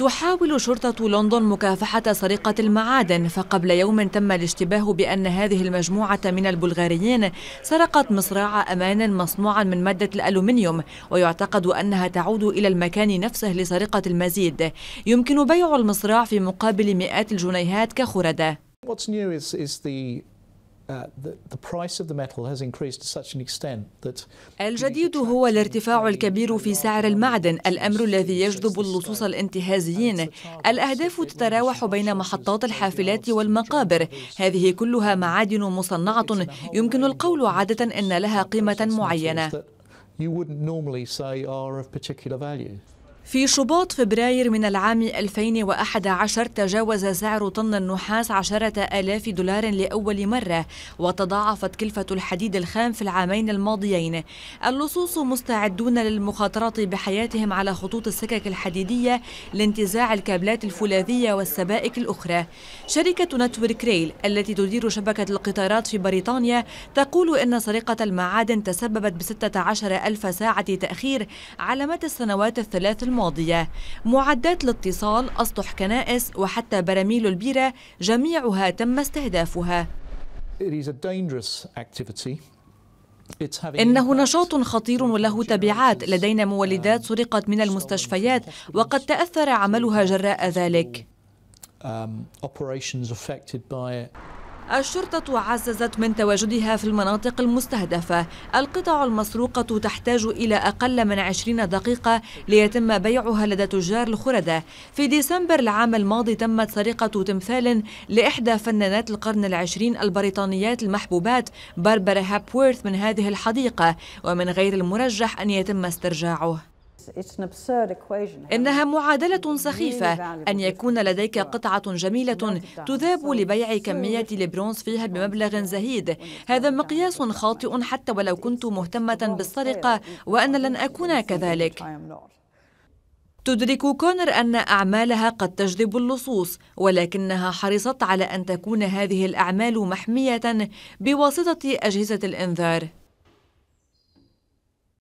تحاول شرطة لندن مكافحة سرقة المعادن فقبل يوم تم الاشتباه بأن هذه المجموعة من البلغاريين سرقت مصراع أمان مصنوعا من مادة الألومنيوم ويعتقد أنها تعود إلى المكان نفسه لسرقة المزيد يمكن بيع المصراع في مقابل مئات الجنيهات كخردة What's new is, is the الجديد هو الارتفاع الكبير في سعر المعدن الأمر الذي يجذب اللصوص الانتهازيين الأهداف تتراوح بين محطات الحافلات والمقابر هذه كلها معادن مصنعة يمكن القول عادة أن لها قيمة معينة في شباط فبراير من العام 2011 تجاوز سعر طن النحاس عشرة آلاف دولار لأول مرة وتضاعفت كلفة الحديد الخام في العامين الماضيين اللصوص مستعدون للمخاطرة بحياتهم على خطوط السكك الحديدية لانتزاع الكابلات الفولاذية والسبائك الأخرى شركة نتورك ريل التي تدير شبكة القطارات في بريطانيا تقول إن سرقة المعادن تسببت ب 16 ألف ساعة تأخير على مدى السنوات الثلاث الماضية الماضية معدات الاتصال أسطح كنائس وحتى براميل البيرة جميعها تم استهدافها إنه نشاط خطير وله تبعات لدينا مولدات سرقت من المستشفيات وقد تأثر عملها جراء ذلك um, الشرطة عززت من تواجدها في المناطق المستهدفة القطع المسروقة تحتاج إلى أقل من 20 دقيقة ليتم بيعها لدى تجار الخردة في ديسمبر العام الماضي تمت سرقة تمثال لإحدى فنانات القرن العشرين البريطانيات المحبوبات باربرا هابورث من هذه الحديقة ومن غير المرجح أن يتم استرجاعه إنها معادلة سخيفة أن يكون لديك قطعة جميلة تذاب لبيع كمية البرونز فيها بمبلغ زهيد هذا مقياس خاطئ حتى ولو كنت مهتمة بالسرقة وأنا لن أكون كذلك تدرك كونر أن أعمالها قد تجذب اللصوص ولكنها حرصت على أن تكون هذه الأعمال محمية بواسطة أجهزة الإنذار